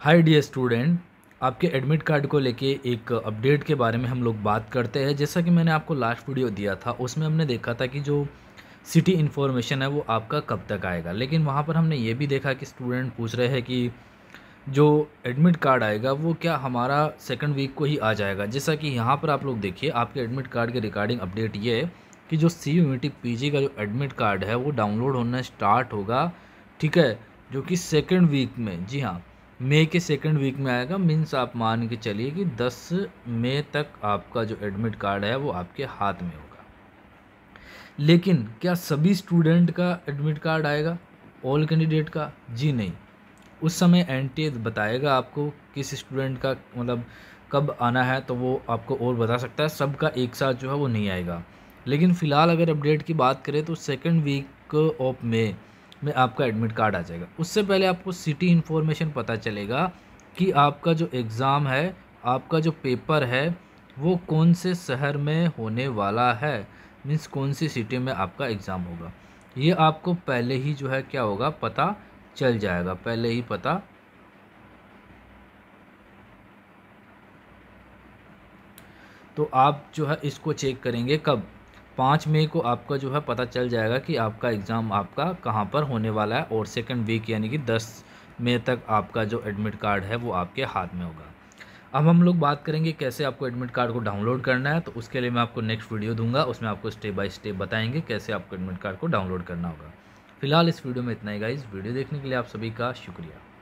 हाय dear student आपके admit card को लेके एक अपडेट के बारे में हम लोग बात करते हैं जैसा कि मैंने आपको लास्ट वीडियो दिया था उसमें हमने देखा था कि जो सिटी इन्फॉर्मेशन है वो आपका कब तक आएगा लेकिन वहाँ पर हमने ये भी देखा कि स्टूडेंट पूछ रहे हैं कि जो एडमिट कार्ड आएगा वो क्या हमारा सेकेंड वीक को ही आ जाएगा जैसा कि यहाँ पर आप लोग देखिए आपके एडमिट कार्ड के रिगार्डिंग अपडेट ये है कि जो सी यू पी का जो एडमिट कार्ड है वो डाउनलोड होना स्टार्ट होगा ठीक है जो कि सेकेंड वीक में जी हाँ मई के सेकंड वीक में आएगा मीन्स आप मान के चलिए कि 10 मई तक आपका जो एडमिट कार्ड है वो आपके हाथ में होगा लेकिन क्या सभी स्टूडेंट का एडमिट कार्ड आएगा ऑल कैंडिडेट का जी नहीं उस समय एन बताएगा आपको किस स्टूडेंट का मतलब कब आना है तो वो आपको और बता सकता है सबका एक साथ जो है वो नहीं आएगा लेकिन फ़िलहाल अगर अपडेट की बात करें तो सेकेंड वीक ऑफ मे में आपका एडमिट कार्ड आ जाएगा उससे पहले आपको सिटी इन्फॉर्मेशन पता चलेगा कि आपका जो एग्ज़ाम है आपका जो पेपर है वो कौन से शहर में होने वाला है मीन्स कौन सी सिटी में आपका एग्ज़ाम होगा ये आपको पहले ही जो है क्या होगा पता चल जाएगा पहले ही पता तो आप जो है इसको चेक करेंगे कब पाँच मई को आपका जो है पता चल जाएगा कि आपका एग्ज़ाम आपका कहाँ पर होने वाला है और सेकेंड वीक यानी कि दस मई तक आपका जो एडमिट कार्ड है वो आपके हाथ में होगा अब हम लोग बात करेंगे कैसे आपको एडमिट कार्ड को डाउनलोड करना है तो उसके लिए मैं आपको नेक्स्ट वीडियो दूंगा उसमें आपको स्टेप बाय स्टेप बताएंगे कैसे आपको एडमिट कार्ड को डाउनलोड करना होगा फिलहाल इस वीडियो में इतना ही गाइज वीडियो देखने के लिए आप सभी का शुक्रिया